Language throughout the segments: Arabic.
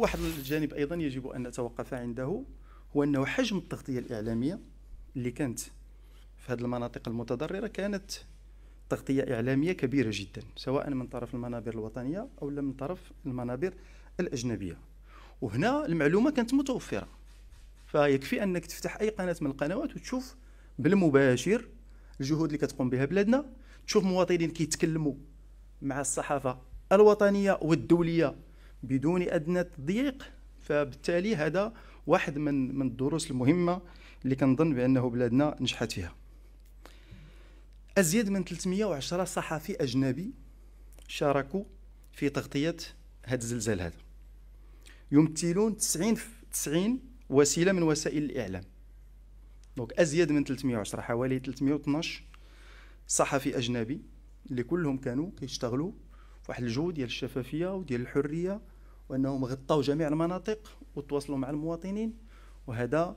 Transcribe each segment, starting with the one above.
واحد الجانب ايضا يجب ان نتوقف عنده هو انه حجم التغطيه الاعلاميه اللي كانت في هذه المناطق المتضرره كانت تغطيه اعلاميه كبيره جدا سواء من طرف المنابر الوطنيه او من طرف المنابر الاجنبيه وهنا المعلومه كانت متوفره فيكفي انك تفتح اي قناه من القنوات وتشوف بالمباشر الجهود اللي كتقوم بها بلادنا تشوف مواطنين كيتكلموا مع الصحافه الوطنيه والدوليه بدون ادنى تضييق فبالتالي هذا واحد من من الدروس المهمه اللي كنظن بانه بلادنا نجحت فيها ازيد من 310 صحفي اجنبي شاركوا في تغطيه هذا الزلزال هذا يمثلون 90 90 وسيله من وسائل الاعلام دونك ازيد من 310 حوالي 312 صحفي اجنبي اللي كلهم كانوا كيشتغلوا واحد الجو ديال الشفافيه وديال الحريه وانهم غطاو جميع المناطق وتواصلوا مع المواطنين وهذا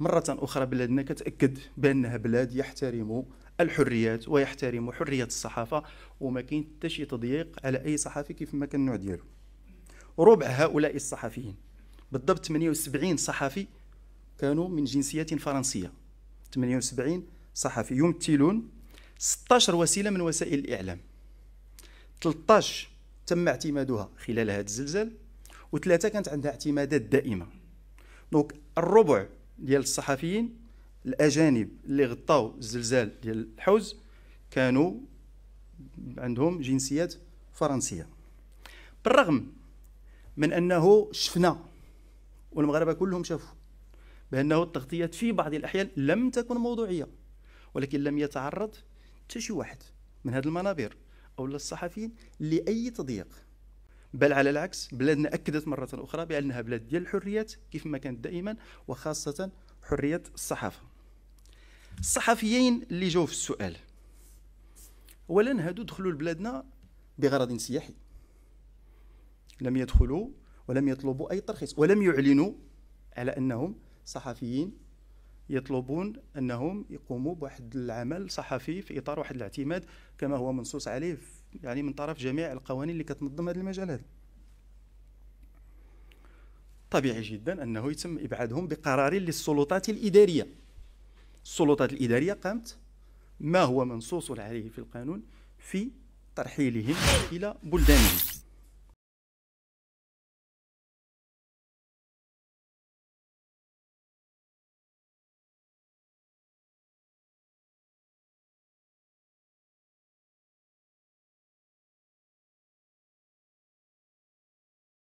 مرة أخرى بلادنا كتأكد بأنها بلاد يحترم الحريات ويحترم حرية الصحافة وما كاين حتى شي تضييق على أي صحفي كيف ما كان النوع ديالو ربع هؤلاء الصحفيين بالضبط 78 صحفي كانوا من جنسيات فرنسية 78 صحفي يمثلون 16 وسيلة من وسائل الإعلام 13 تم اعتمادها خلال هذا الزلزال وثلاثه كانت عندها اعتمادات دائمه دونك الربع ديال الصحفيين الاجانب اللي غطاو الزلزال ديال الحوز كانوا عندهم جنسيات فرنسيه بالرغم من انه شفنا والمغاربه كلهم شافوا بانه التغطيات في بعض الاحيان لم تكن موضوعيه ولكن لم يتعرض حتى شي واحد من هذه المنابر أو للصحفيين لأي تضييق بل على العكس بلادنا أكدت مرة أخرى بأنها بلاد ديال الحريات كيف ما كانت دائما وخاصة حرية الصحافة الصحفيين اللي جاوا في السؤال اولا هادو دخلوا لبلادنا بغرض سياحي لم يدخلوا ولم يطلبوا اي ترخيص ولم يعلنوا على انهم صحفيين يطلبون انهم يقوموا بواحد العمل صحفي في اطار واحد الاعتماد كما هو منصوص عليه يعني من طرف جميع القوانين اللي كتنظم هذا المجال هذا طبيعي جدا انه يتم ابعادهم بقرار للسلطات الاداريه السلطات الاداريه قامت ما هو منصوص عليه في القانون في ترحيلهم الى بلدانهم